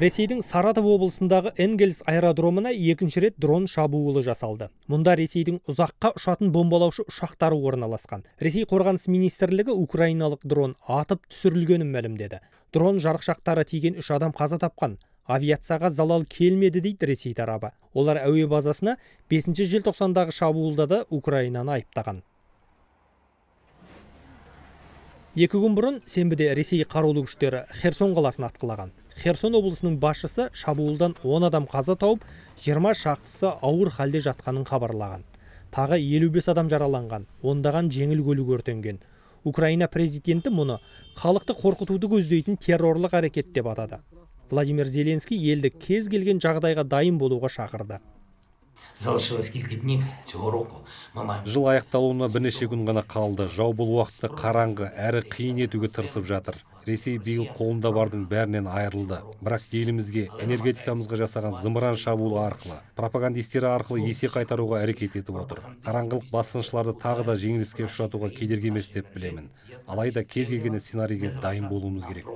ресейдің саратов облысындағы энгельс аэродромына екінші рет дрон шабуылы жасалды мұнда ресейдің ұзаққа ұшатын бомбалаушы ұшақтары орналасқан ресей қорғаныс министрлігі украиналық дрон атып түсірілгенін мәлімдеді дрон жарықшақтары тиген үш адам қаза тапқан авиацияға залал келмеді дейді ресей тарабы олар әуе базасына 5 желтоқсандағы шабуылда да украинаны айыптаған екі күн бұрын сенбіде ресей қарулы күштері херсон қаласын атқылаған херсон облысының басшысы шабуылдан 10 адам қаза тауып 20 шақтысы ауыр халде жатқанын қабарлаған. тағы 55 адам жараланған ондаған жеңіл көлі өртенген украина президенті мұны қалықты қорқытуды көздейтін террорлық әрекет деп атады владимир зеленский елді кез келген жағдайға дайын болуға шақырды залишилось кілька днів цього жыл аяқталуына бірнеше күн ғана қалды жау бұл уақытты қараңғы әрі қиын етуге тырысып жатыр ресей биыл қолында бардың бәрінен айырылды бірақ елімізге энергетикамызға жасаған зымыран шабуылы арқылы пропагандистері арқылы есе қайтаруға әрекет етіп отыр қараңғылық басқыншыларды тағы да жеңіліске ұшыратуға кедергі деп білемін алайда кез келген сценарийге дайын болуымыз керек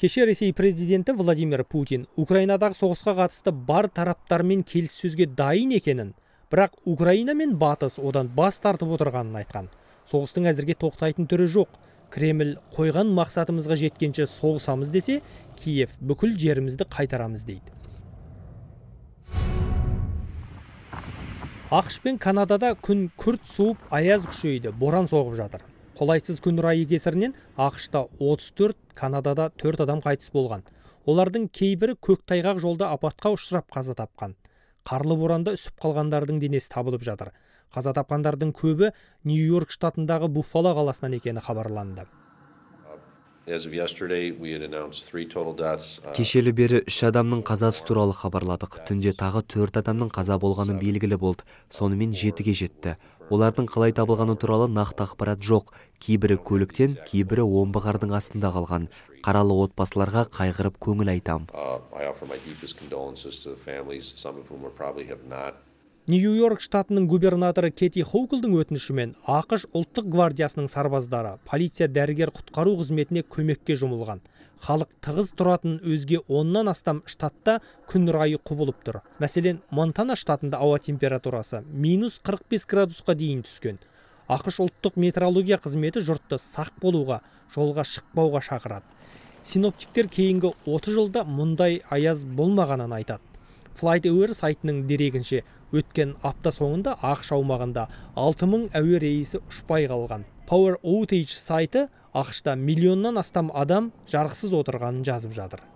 кеше ресей президенті владимир путин украинадағы соғысқа қатысты бар тараптармен келіссөзге дайын екенін бірақ украина мен батыс одан бас тартып отырғанын айтқан соғыстың әзірге тоқтайтын түрі жоқ кремль қойған мақсатымызға жеткенше соғысамыз десе киев бүкіл жерімізді қайтарамыз дейді ақш пен канадада күн күрт суып аяз күшейді боран соғып жатыр қолайсыз күн райы кесірінен ақшта 34 канадада 4 адам қайтыс болған олардың кейбірі көктайғақ жолда апатқа ұшырап қаза тапқан қарлы боранда үсіп қалғандардың денесі табылып жатыр қаза тапқандардың көбі нью йорк штатындағы буффало қаласынан екені хабарланды Uh, кешелі бері үш адамның қазасы туралы хабарладық түнде тағы төрт адамның қаза болғаны белгілі болды сонымен жетіге жетті олардың қалай табылғаны туралы нақты ақпарат жоқ кейбірі көліктен кейбірі омбы астында қалған қаралы отбасыларға қайғырып көңіл айтам. Uh, нью йорк штатының губернаторы кети Хоуклдың өтінішімен ақш ұлттық гвардиясының сарбаздары полиция дәрігер құтқару қызметіне көмекке жұмылған халық тығыз тұратын өзге оннан астам штатта күн райы құбылып тұр мәселен монтана штатында ауа температурасы минус 45 градусқа дейін түскен ақш ұлттық метрология қызметі жұртты сақ болуға жолға шықпауға шақырады синоптиктер кейінгі 30 жылда мұндай аяз болмағанын айтады флайт сайтының дерегінше өткен апта соңында ақш аумағында 6000 әуе рейсі ұшпай қалған power outage сайты ақшта миллионнан астам адам жарықсыз отырғанын жазып жатыр